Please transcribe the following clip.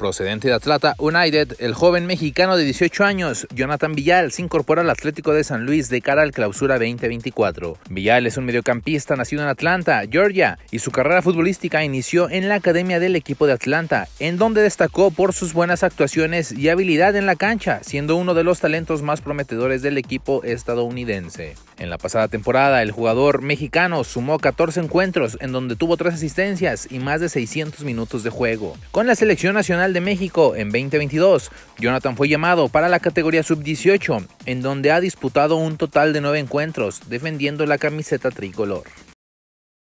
Procedente de Atlanta United, el joven mexicano de 18 años, Jonathan Villal, se incorpora al Atlético de San Luis de cara al clausura 2024. Villal es un mediocampista nacido en Atlanta, Georgia, y su carrera futbolística inició en la academia del equipo de Atlanta, en donde destacó por sus buenas actuaciones y habilidad en la cancha, siendo uno de los talentos más prometedores del equipo estadounidense. En la pasada temporada, el jugador mexicano sumó 14 encuentros en donde tuvo 3 asistencias y más de 600 minutos de juego. Con la Selección Nacional de México en 2022, Jonathan fue llamado para la categoría sub-18, en donde ha disputado un total de 9 encuentros, defendiendo la camiseta tricolor.